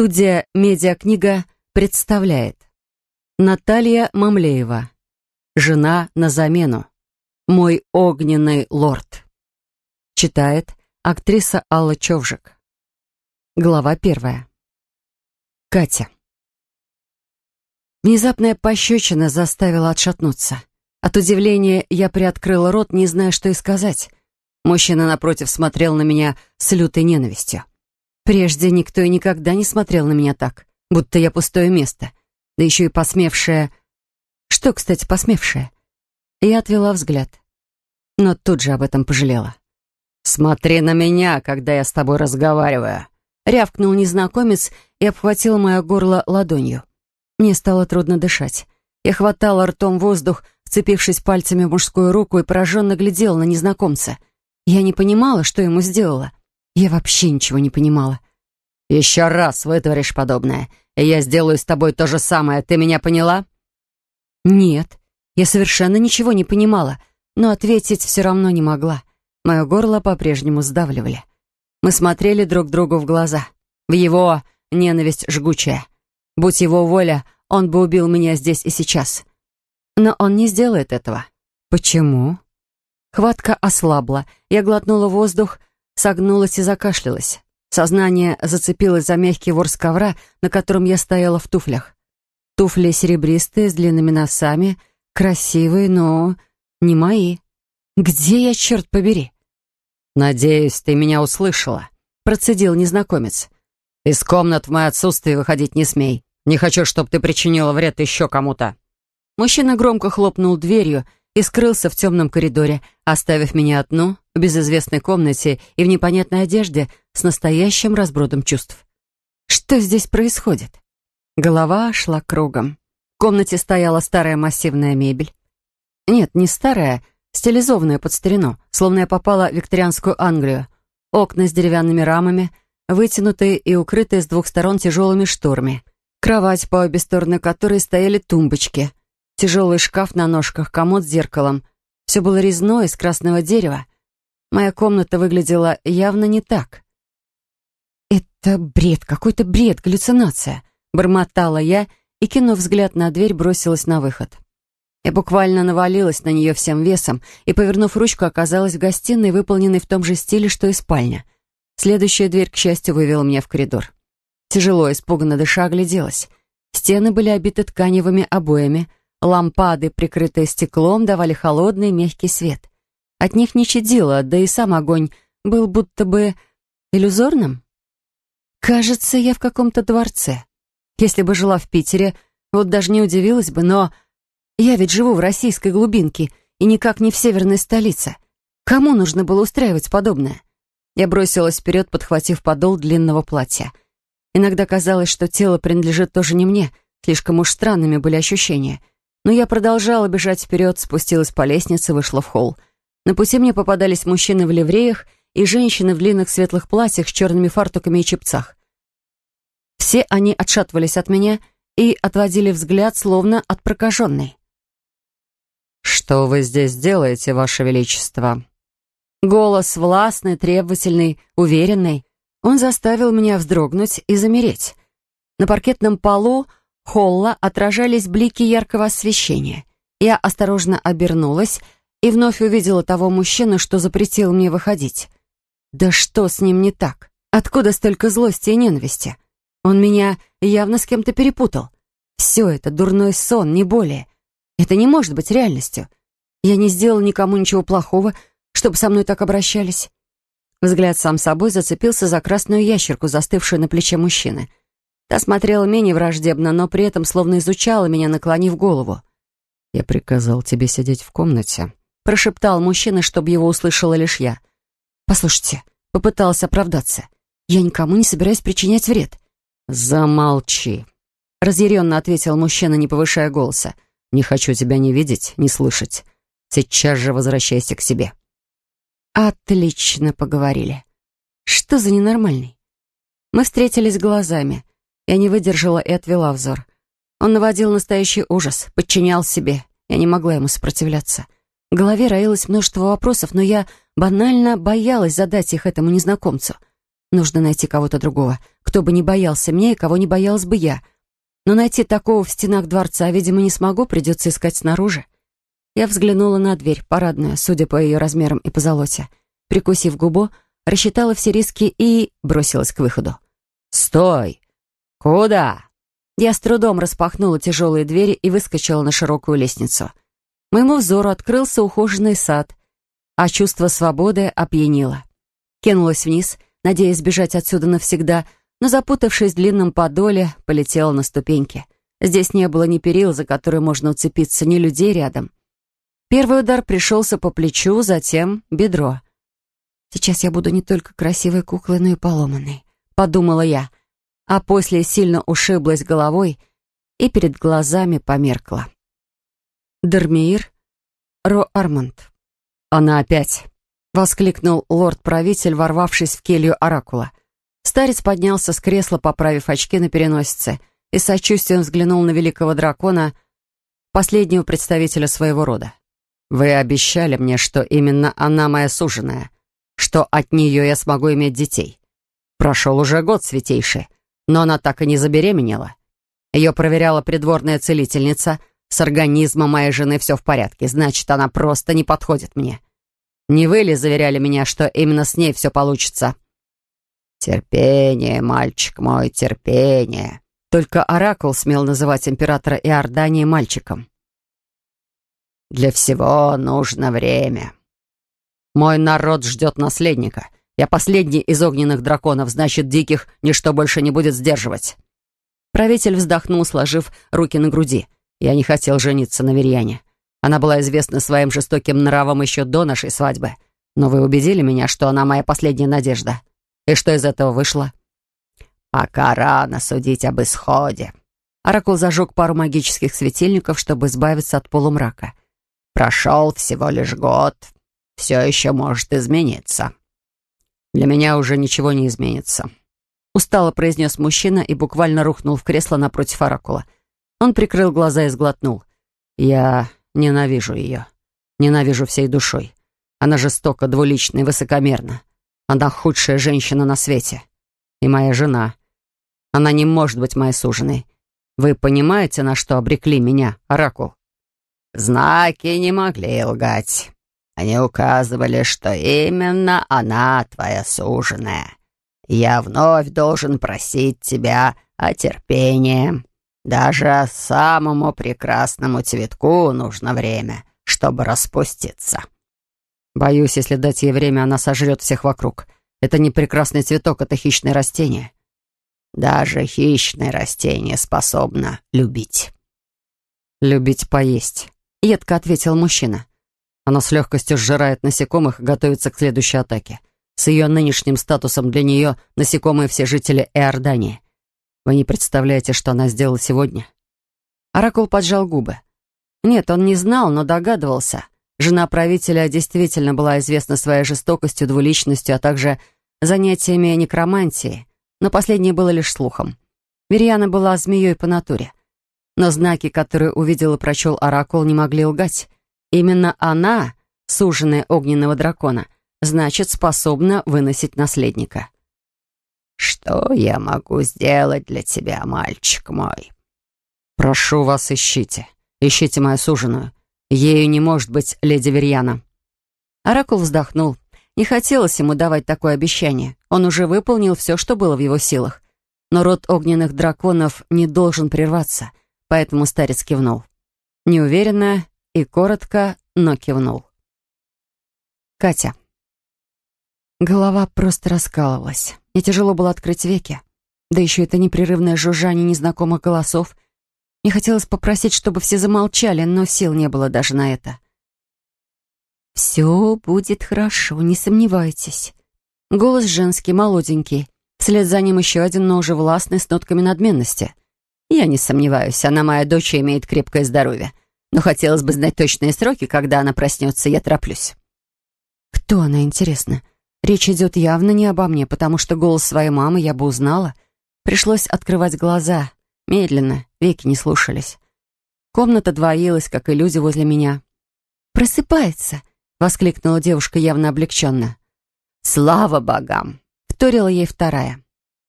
Студия «Медиакнига» представляет Наталья Мамлеева «Жена на замену. Мой огненный лорд». Читает актриса Алла Човжик. Глава первая. Катя. Внезапная пощечина заставила отшатнуться. От удивления я приоткрыла рот, не зная, что и сказать. Мужчина напротив смотрел на меня с лютой ненавистью. Прежде никто и никогда не смотрел на меня так, будто я пустое место. Да еще и посмевшая... Что, кстати, посмевшая? Я отвела взгляд. Но тут же об этом пожалела. «Смотри на меня, когда я с тобой разговариваю!» Рявкнул незнакомец и обхватил мое горло ладонью. Мне стало трудно дышать. Я хватала ртом воздух, вцепившись пальцами в мужскую руку и пораженно глядела на незнакомца. Я не понимала, что ему сделала. Я вообще ничего не понимала. «Еще раз вытворишь подобное, и я сделаю с тобой то же самое. Ты меня поняла?» «Нет, я совершенно ничего не понимала, но ответить все равно не могла. Мое горло по-прежнему сдавливали. Мы смотрели друг другу в глаза. В его ненависть жгучая. Будь его воля, он бы убил меня здесь и сейчас. Но он не сделает этого. Почему? Хватка ослабла. Я глотнула воздух, согнулась и закашлялась. Сознание зацепилось за мягкий ворс ковра, на котором я стояла в туфлях. Туфли серебристые, с длинными носами, красивые, но не мои. «Где я, черт побери?» «Надеюсь, ты меня услышала», — процедил незнакомец. «Из комнат в мое отсутствие выходить не смей. Не хочу, чтобы ты причинила вред еще кому-то». Мужчина громко хлопнул дверью, — и скрылся в темном коридоре, оставив меня одну в безызвестной комнате и в непонятной одежде с настоящим разбродом чувств. Что здесь происходит? Голова шла кругом. В комнате стояла старая массивная мебель. Нет, не старая, стилизованная под старину, словно я попала в викторианскую Англию. Окна с деревянными рамами, вытянутые и укрытые с двух сторон тяжелыми шторами. Кровать, по обе стороны которой стояли тумбочки — Тяжелый шкаф на ножках, комод с зеркалом. Все было резное, из красного дерева. Моя комната выглядела явно не так. «Это бред, какой-то бред, галлюцинация!» Бормотала я и, кинув взгляд на дверь, бросилась на выход. Я буквально навалилась на нее всем весом и, повернув ручку, оказалась в гостиной, выполненной в том же стиле, что и спальня. Следующая дверь, к счастью, вывела меня в коридор. Тяжело, испуганно дыша, огляделась. Стены были обиты тканевыми обоями — Лампады, прикрытые стеклом, давали холодный мягкий свет. От них не чадило, да и сам огонь был будто бы иллюзорным. Кажется, я в каком-то дворце. Если бы жила в Питере, вот даже не удивилась бы, но я ведь живу в российской глубинке и никак не в северной столице. Кому нужно было устраивать подобное? Я бросилась вперед, подхватив подол длинного платья. Иногда казалось, что тело принадлежит тоже не мне, слишком уж странными были ощущения — но я продолжала бежать вперед, спустилась по лестнице, вышла в холл. На пути мне попадались мужчины в ливреях и женщины в длинных светлых платьях с черными фартуками и чепцах. Все они отшатывались от меня и отводили взгляд, словно от прокаженной. «Что вы здесь делаете, Ваше Величество?» Голос властный, требовательный, уверенный. Он заставил меня вздрогнуть и замереть. На паркетном полу холла отражались блики яркого освещения. Я осторожно обернулась и вновь увидела того мужчину, что запретил мне выходить. Да что с ним не так? Откуда столько злости и ненависти? Он меня явно с кем-то перепутал. Все это дурной сон, не более. Это не может быть реальностью. Я не сделала никому ничего плохого, чтобы со мной так обращались. Взгляд сам собой зацепился за красную ящерку, застывшую на плече мужчины — Та смотрела менее враждебно, но при этом словно изучала меня, наклонив голову. «Я приказал тебе сидеть в комнате», — прошептал мужчина, чтобы его услышала лишь я. «Послушайте», — попытался оправдаться, — «я никому не собираюсь причинять вред». «Замолчи», — разъяренно ответил мужчина, не повышая голоса. «Не хочу тебя ни видеть, ни слышать. Сейчас же возвращайся к себе». «Отлично поговорили. Что за ненормальный?» Мы встретились глазами — я не выдержала и отвела взор. Он наводил настоящий ужас, подчинял себе. Я не могла ему сопротивляться. В голове роилось множество вопросов, но я банально боялась задать их этому незнакомцу. Нужно найти кого-то другого, кто бы не боялся меня и кого не боялась бы я. Но найти такого в стенах дворца, видимо, не смогу, придется искать снаружи. Я взглянула на дверь, парадную, судя по ее размерам и позолоте. Прикусив губу, рассчитала все риски и бросилась к выходу. «Стой!» «Куда?» Я с трудом распахнула тяжелые двери и выскочила на широкую лестницу. Моему взору открылся ухоженный сад, а чувство свободы опьянило. Кинулась вниз, надеясь сбежать отсюда навсегда, но, запутавшись в длинном подоле, полетела на ступеньки. Здесь не было ни перил, за которые можно уцепиться, ни людей рядом. Первый удар пришелся по плечу, затем бедро. «Сейчас я буду не только красивой куклой, но и поломанной», — подумала я — а после сильно ушиблась головой и перед глазами померкла. Дермиир Ро Арманд. «Она опять!» — воскликнул лорд-правитель, ворвавшись в келью оракула. Старец поднялся с кресла, поправив очки на переносице, и сочувствием взглянул на великого дракона, последнего представителя своего рода. «Вы обещали мне, что именно она моя суженая, что от нее я смогу иметь детей. Прошел уже год, святейший, но она так и не забеременела. Ее проверяла придворная целительница. С организмом моей жены все в порядке, значит, она просто не подходит мне. Не вы ли заверяли меня, что именно с ней все получится? «Терпение, мальчик мой, терпение!» Только Оракул смел называть императора Иордании мальчиком. «Для всего нужно время. Мой народ ждет наследника» Я последний из огненных драконов, значит, диких ничто больше не будет сдерживать». Правитель вздохнул, сложив руки на груди. «Я не хотел жениться на Верьяне. Она была известна своим жестоким нравом еще до нашей свадьбы. Но вы убедили меня, что она моя последняя надежда. И что из этого вышло?» «Пока рано судить об исходе». Оракул зажег пару магических светильников, чтобы избавиться от полумрака. «Прошел всего лишь год. Все еще может измениться». «Для меня уже ничего не изменится», — устало произнес мужчина и буквально рухнул в кресло напротив оракула. Он прикрыл глаза и сглотнул. «Я ненавижу ее. Ненавижу всей душой. Она жестока, двулична и высокомерна. Она худшая женщина на свете. И моя жена. Она не может быть моей суженой. Вы понимаете, на что обрекли меня, оракул?» «Знаки не могли лгать», они указывали, что именно она твоя суженая. Я вновь должен просить тебя о терпении. Даже самому прекрасному цветку нужно время, чтобы распуститься. Боюсь, если дать ей время, она сожрет всех вокруг. Это не прекрасный цветок, это хищное растение. Даже хищное растение способно любить. «Любить поесть», — едко ответил мужчина. Она с легкостью сжирает насекомых и готовится к следующей атаке. С ее нынешним статусом для нее насекомые все жители Иордании. Вы не представляете, что она сделала сегодня?» Оракул поджал губы. Нет, он не знал, но догадывался. Жена правителя действительно была известна своей жестокостью, двуличностью, а также занятиями некромантии, но последнее было лишь слухом. Верьяна была змеей по натуре. Но знаки, которые увидел и прочел Оракул, не могли лгать. Именно она, суженая огненного дракона, значит, способна выносить наследника. «Что я могу сделать для тебя, мальчик мой?» «Прошу вас, ищите. Ищите мою суженую. Ею не может быть леди Верьяна». Оракул вздохнул. Не хотелось ему давать такое обещание. Он уже выполнил все, что было в его силах. Но род огненных драконов не должен прерваться, поэтому старец кивнул. Неуверенно, и коротко, но кивнул. Катя. Голова просто раскалывалась. Мне тяжело было открыть веки. Да еще это непрерывное жужжание незнакомых голосов. Мне хотелось попросить, чтобы все замолчали, но сил не было даже на это. «Все будет хорошо, не сомневайтесь». Голос женский, молоденький. Вслед за ним еще один, но уже властный, с нотками надменности. «Я не сомневаюсь, она моя дочь и имеет крепкое здоровье. Но хотелось бы знать точные сроки, когда она проснется. Я тороплюсь. Кто она, интересно? Речь идет явно не обо мне, потому что голос своей мамы я бы узнала. Пришлось открывать глаза. Медленно. Веки не слушались. Комната двоилась, как и люди возле меня. «Просыпается!» — воскликнула девушка явно облегченно. «Слава богам!» — вторила ей вторая.